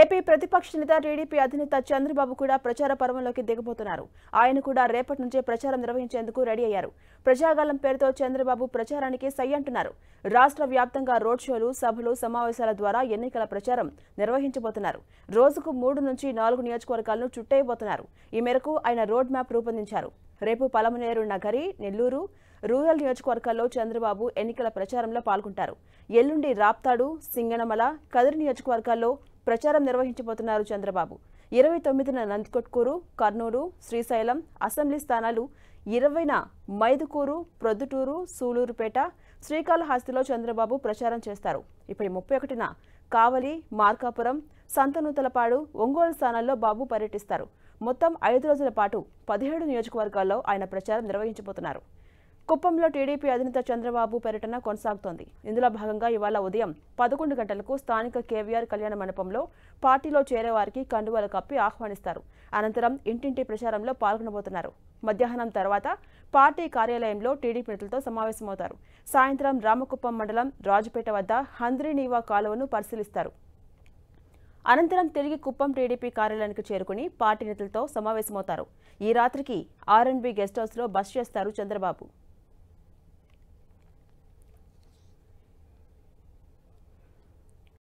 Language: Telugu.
ఏపీ ప్రతిపక్ష నేత టీడీపీ అధినేత చంద్రబాబు కూడా ప్రచార పర్వంలోకి దిగబోతున్నారు ఆయన కూడా రేపటి నుంచే ప్రచారం నిర్వహించేందుకు రెడీ అయ్యారు ప్రజాగాలం పేరుతో చంద్రబాబు ప్రచారానికి సై అంటున్నారు రాష్ట్ర వ్యాప్తంగా రోడ్ షోలు సభలు సమావేశాల ద్వారా ఎన్నికల ప్రచారం నిర్వహించబోతున్నారు రోజుకు మూడు నుంచి నాలుగు నియోజకవర్గాలను చుట్టేయబోతున్నారు ఈ మేరకు ఆయన రోడ్ మ్యాప్ రూపొందించారు రేపు పలమనేరు నగరి నెల్లూరు రూరల్ నియోజకవర్గాల్లో చంద్రబాబు ఎన్నికల ప్రచారంలో పాల్గొంటారు ఎల్లుండి రాప్తాడు సింగనమల కదిరి నియోజకవర్గాల్లో ప్రచారం నిర్వహించబోతున్నారు చంద్రబాబు ఇరవై తొమ్మిదిన నందికొట్కూరు కర్నూలు శ్రీశైలం అసెంబ్లీ స్థానాలు ఇరవైన మైదుకూరు ప్రొద్దుటూరు సూలూరుపేట శ్రీకాళహస్తిలో చంద్రబాబు ప్రచారం చేస్తారు ఇప్పటి ముప్పై ఒకటిన కావలి మార్కాపురం సంతనూతలపాడు ఒంగోలు స్థానాల్లో బాబు పర్యటిస్తారు మొత్తం ఐదు రోజుల పాటు పదిహేడు నియోజకవర్గాల్లో ఆయన ప్రచారం నిర్వహించబోతున్నారు కుప్పంలో టీడీపీ అధినేత చంద్రబాబు పర్యటన కొనసాగుతోంది ఇందులో భాగంగా ఇవాళ ఉదయం పదకొండు గంటలకు స్థానిక కేవీఆర్ కళ్యాణ మండపంలో పార్టీలో చేరేవారికి కండువాలు కప్పి ఆహ్వానిస్తారు అనంతరం ఇంటింటి ప్రచారంలో పాల్గొనబోతున్నారు మధ్యాహ్నం తర్వాత పార్టీ కార్యాలయంలో టీడీపీ నేతలతో సమావేశమవుతారు సాయంత్రం రామకుప్పం మండలం రాజుపేట వద్ద హంద్రీనీవా కాలువను పరిశీలిస్తారు అనంతరం తిరిగి కుప్పం టీడీపీ కార్యాలయానికి చేరుకుని పార్టీ నేతలతో సమావేశమవుతారు ఈ రాత్రికి ఆర్ఎన్బి గెస్ట్ హౌస్లో బస్ చేస్తారు చంద్రబాబు